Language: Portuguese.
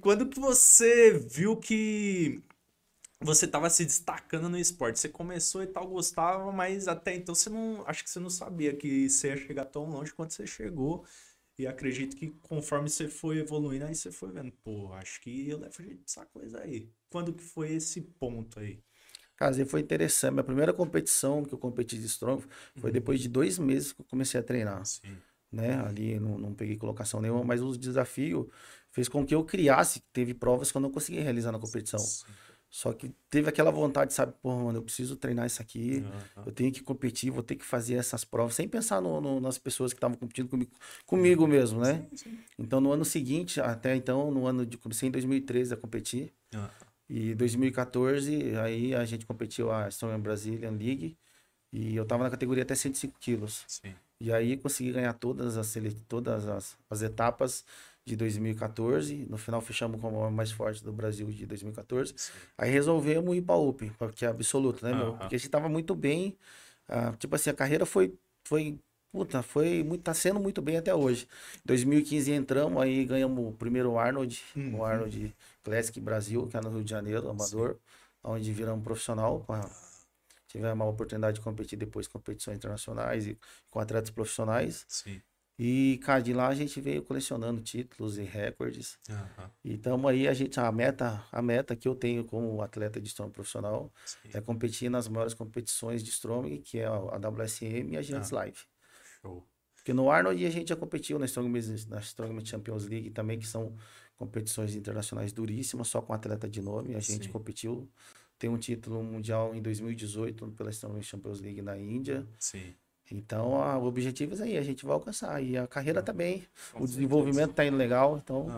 quando que você viu que você estava se destacando no esporte? Você começou e tal, gostava, mas até então você não. Acho que você não sabia que você ia chegar tão longe quanto você chegou. E acredito que conforme você foi evoluindo, aí você foi vendo, pô, acho que eu levo jeito dessa coisa aí. Quando que foi esse ponto aí? Cara, foi interessante. Minha primeira competição que eu competi de strong foi uhum. depois de dois meses que eu comecei a treinar. Sim né? Uhum. Ali não, não peguei colocação nenhuma, mas o desafio fez com que eu criasse. Teve provas que eu não consegui realizar na competição. Sim. Só que teve aquela vontade, sabe? Pô, mano, eu preciso treinar isso aqui, uhum. eu tenho que competir, vou ter que fazer essas provas, sem pensar no, no, nas pessoas que estavam competindo comigo, comigo mesmo, né? Sim, sim. Então, no ano seguinte, até então, no ano de. Comecei em 2013 a competir. Uhum. E 2014, aí a gente competiu a Strongman Brazilian League. E eu tava na categoria até 105 quilos. Sim. E aí consegui ganhar todas as, todas as, as etapas de 2014. No final fechamos como a mais forte do Brasil de 2014. Sim. Aí resolvemos ir pra UP, que é absoluto, né, meu? Uh -huh. Porque a gente tava muito bem. Ah, tipo assim, a carreira foi. foi Puta, foi muito, tá sendo muito bem até hoje. 2015 entramos, aí ganhamos o primeiro Arnold, uhum. o Arnold Classic Brasil, que é no Rio de Janeiro, amador, Sim. onde viramos profissional, tiver uma oportunidade de competir depois competições internacionais e com atletas profissionais. Sim. E, cara, de lá a gente veio colecionando títulos e recordes. Uhum. aí, a gente, a meta, a meta que eu tenho como atleta de strong profissional Sim. é competir nas maiores competições de strong, que é a WSM e a Giants tá. Live. Show. Porque no Arnold a gente já competiu na Strongman, na Strongman Champions League também, que são competições internacionais duríssimas, só com atleta de nome. A gente Sim. competiu tem um título mundial em 2018 pela Champions League na Índia. Sim. Então, a, o objetivo é aí, a gente vai alcançar. E a carreira tá o certeza. desenvolvimento está indo legal, então...